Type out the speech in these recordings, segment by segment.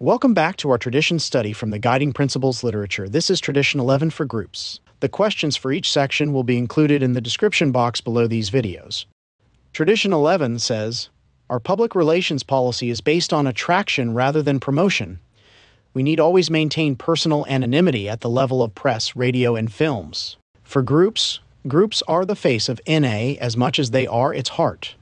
Welcome back to our tradition study from the Guiding Principles literature. This is Tradition 11 for groups. The questions for each section will be included in the description box below these videos. Tradition 11 says, Our public relations policy is based on attraction rather than promotion. We need always maintain personal anonymity at the level of press, radio, and films. For groups, groups are the face of NA as much as they are its heart.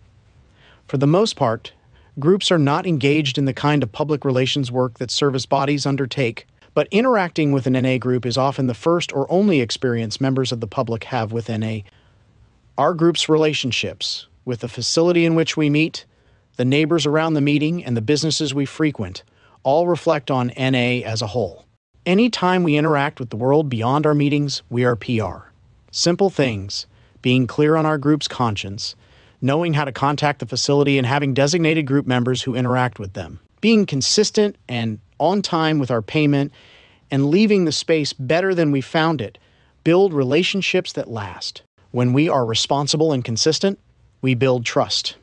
For the most part, groups are not engaged in the kind of public relations work that service bodies undertake, but interacting with an NA group is often the first or only experience members of the public have with NA. Our group's relationships with the facility in which we meet, the neighbors around the meeting, and the businesses we frequent all reflect on NA as a whole. Any time we interact with the world beyond our meetings, we are PR. Simple things, being clear on our group's conscience, knowing how to contact the facility, and having designated group members who interact with them. Being consistent and on time with our payment, and leaving the space better than we found it, build relationships that last. When we are responsible and consistent, we build trust.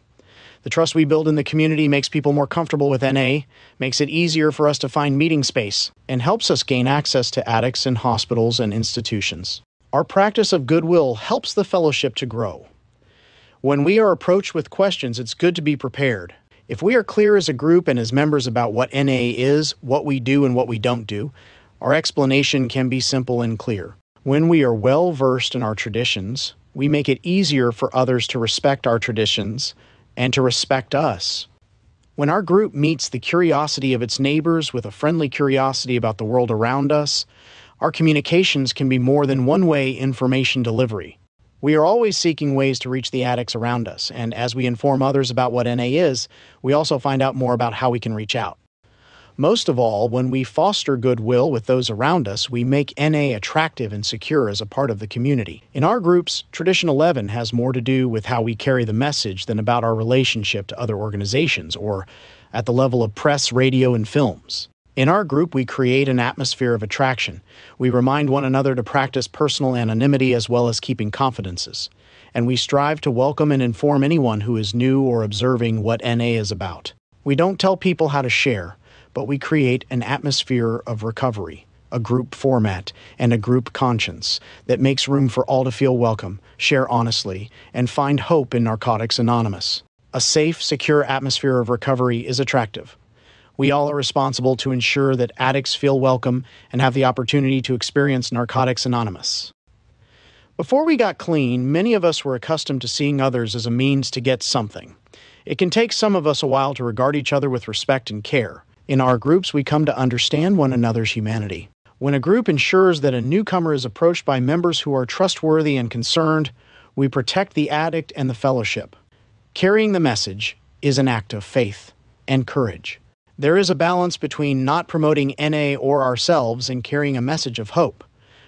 The trust we build in the community makes people more comfortable with NA, makes it easier for us to find meeting space, and helps us gain access to addicts in hospitals and institutions. Our practice of goodwill helps the fellowship to grow. When we are approached with questions, it's good to be prepared. If we are clear as a group and as members about what NA is, what we do, and what we don't do, our explanation can be simple and clear. When we are well versed in our traditions, we make it easier for others to respect our traditions and to respect us. When our group meets the curiosity of its neighbors with a friendly curiosity about the world around us, our communications can be more than one way information delivery. We are always seeking ways to reach the addicts around us, and as we inform others about what NA is, we also find out more about how we can reach out. Most of all, when we foster goodwill with those around us, we make NA attractive and secure as a part of the community. In our groups, Tradition 11 has more to do with how we carry the message than about our relationship to other organizations or at the level of press, radio, and films. In our group, we create an atmosphere of attraction. We remind one another to practice personal anonymity as well as keeping confidences. And we strive to welcome and inform anyone who is new or observing what NA is about. We don't tell people how to share, but we create an atmosphere of recovery, a group format, and a group conscience that makes room for all to feel welcome, share honestly, and find hope in Narcotics Anonymous. A safe, secure atmosphere of recovery is attractive. We all are responsible to ensure that addicts feel welcome and have the opportunity to experience Narcotics Anonymous. Before we got clean, many of us were accustomed to seeing others as a means to get something. It can take some of us a while to regard each other with respect and care. In our groups, we come to understand one another's humanity. When a group ensures that a newcomer is approached by members who are trustworthy and concerned, we protect the addict and the fellowship. Carrying the message is an act of faith and courage. There is a balance between not promoting NA or ourselves and carrying a message of hope.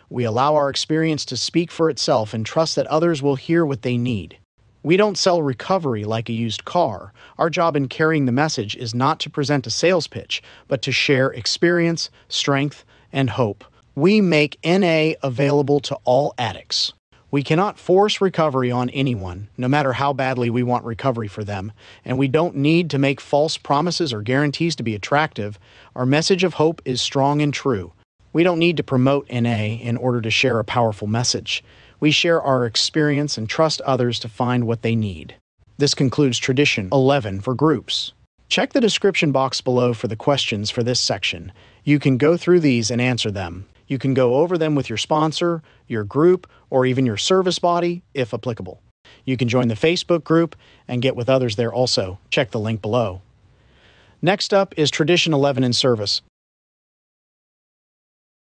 We allow our experience to speak for itself and trust that others will hear what they need. We don't sell recovery like a used car. Our job in carrying the message is not to present a sales pitch, but to share experience, strength, and hope. We make NA available to all addicts. We cannot force recovery on anyone, no matter how badly we want recovery for them, and we don't need to make false promises or guarantees to be attractive. Our message of hope is strong and true. We don't need to promote NA in order to share a powerful message. We share our experience and trust others to find what they need. This concludes Tradition 11 for groups. Check the description box below for the questions for this section. You can go through these and answer them. You can go over them with your sponsor, your group, or even your service body if applicable. You can join the Facebook group and get with others there also. Check the link below. Next up is Tradition Eleven in service.